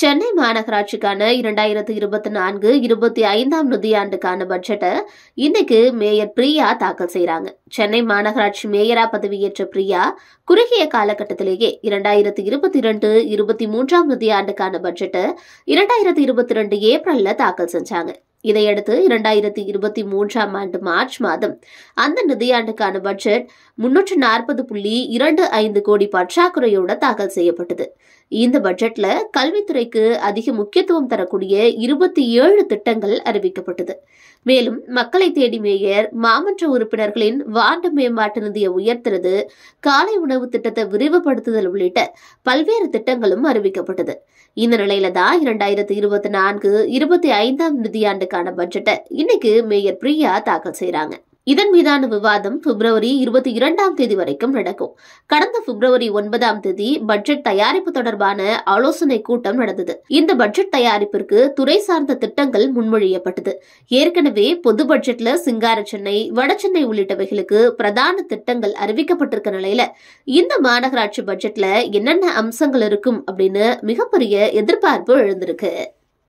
சென்னை மாநகராட்சிக்கான இரண்டாயிரத்தி இருபத்தி நான்கு இருபத்தி ஐந்தாம் நிதியாண்டுக்கான பட்ஜெட்டை இன்னைக்கு மேயர் பிரியா தாக்கல் செய்கிறாங்க சென்னை மாநகராட்சி மேயரா பதவியேற்ற பிரியா குறுகிய காலகட்டத்திலேயே இரண்டாயிரத்தி இருபத்தி இரண்டு இருபத்தி மூன்றாம் நிதியாண்டுக்கான பட்ஜெட்டை இரண்டாயிரத்தி இருபத்தி ரெண்டு ஏப்ரலில் தாக்கல் செஞ்சாங்க இதையடுத்து இரண்டாயிரத்தி இருபத்தி மூன்றாம் ஆண்டு மார்ச் மாதம் அந்த நிதியாண்டுக்கான பட்ஜெட் முன்னூற்று நாற்பது புள்ளி இரண்டு ஐந்து கோடி பற்றாக்குறையோட தாக்கல் செய்யப்பட்டது இந்த பட்ஜெட்ல கல்வித்துறைக்கு அதிக முக்கியத்துவம் தரக்கூடிய இருபத்தி ஏழு திட்டங்கள் அறிவிக்கப்பட்டது மேலும் மக்களை தேடி மேயர் மாமன்ற உறுப்பினர்களின் வார்டு மேம்பாட்டு நிதியை உயர்த்துறது காலை உணவு திட்டத்தை விரிவுபடுத்துதல் உள்ளிட்ட பல்வேறு திட்டங்களும் அறிவிக்கப்பட்டது இந்த நிலையில தான் இரண்டாயிரத்தி இருபத்தி நான்கு இருபத்தி ஐந்தாம் நிதியாண்டு ஆண்டுக்கான பட்ஜெட்டை இன்னைக்கு மேயர் பிரியா தாக்கல் செய்யறாங்க இதன் மீதான விவாதம் பிப்ரவரி இருபத்தி இரண்டாம் தேதி வரைக்கும் நடக்கும் கடந்த பிப்ரவரி ஒன்பதாம் தேதி பட்ஜெட் தயாரிப்பு தொடர்பான ஆலோசனை கூட்டம் நடந்தது இந்த பட்ஜெட் தயாரிப்பிற்கு துறை சார்ந்த திட்டங்கள் முன்மொழியப்பட்டது ஏற்கனவே பொது பட்ஜெட்ல சிங்கார சென்னை வடசென்னை உள்ளிட்டவைகளுக்கு பிரதான திட்டங்கள் அறிவிக்கப்பட்டிருக்க நிலையில இந்த மாநகராட்சி பட்ஜெட்ல என்னென்ன அம்சங்கள் இருக்கும் அப்படின்னு மிகப்பெரிய எதிர்பார்ப்பு எழுந்திருக்கு